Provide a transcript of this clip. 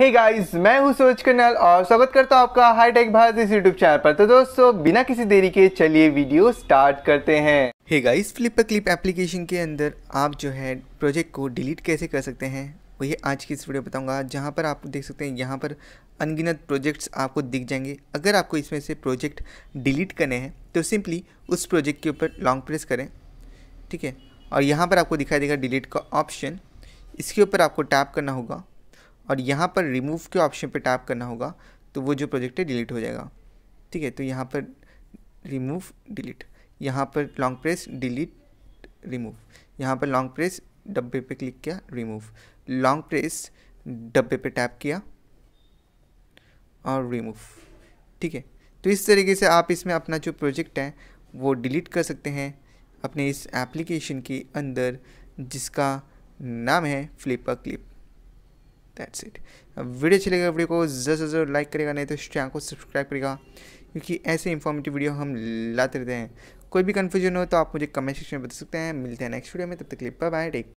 हे hey guys मैं हूं सूरज कन्नल और स्वागत करता हूं आपका हाईटेक भारत इस यूट्यूब चैनल पर तो दोस्तों बिना किसी देरी के चलिए वीडियो स्टार्ट करते हैं hey guys Flip Clip application के अंदर आप जो है प्रोजेक्ट को डिलीट कैसे कर सकते हैं वही आज की इस वीडियो बताऊंगा जहां पर आप देख सकते हैं यहाँ पर अनगिनत प्रोजेक्ट्स आपको दिख जाएंगे अगर आपको इसमें से प्रोजेक्ट डिलीट करने हैं तो सिंपली उस प्रोजेक्ट के ऊपर लॉन्ग प्रेस करें ठीक है और यहाँ पर आपको दिखाई देगा डिलीट का ऑप्शन इसके ऊपर आपको टैप करना होगा और यहाँ पर रिमूव के ऑप्शन पर टैप करना होगा तो वो जो प्रोजेक्ट है डिलीट हो जाएगा ठीक है तो यहाँ पर रिमूव डिलीट यहाँ पर लॉन्ग प्रेस डिलीट रिमूव यहाँ पर लॉन्ग प्रेस डब्बे पे क्लिक किया रिमूव लॉन्ग प्रेस डब्बे पे टैप किया और रिमूव ठीक है तो इस तरीके से आप इसमें अपना जो प्रोजेक्ट है वो डिलीट कर सकते हैं अपने इस एप्लीकेशन के अंदर जिसका नाम है फ्लिपर क्लिप दैट्स इट अब वीडियो अच्छी लगेगा वीडियो को ज़रूर ज़रूर लाइक करेगा नहीं तो चैनल को सब्सक्राइब करेगा क्योंकि ऐसे इन्फॉर्मेटिव वीडियो हम लाते रहते हैं कोई भी कन्फ्यूजन हो तो आप मुझे कमेंट सेक्शन में बता सकते हैं मिलते हैं नेक्स्ट वीडियो में तब तक लिए बाय टेक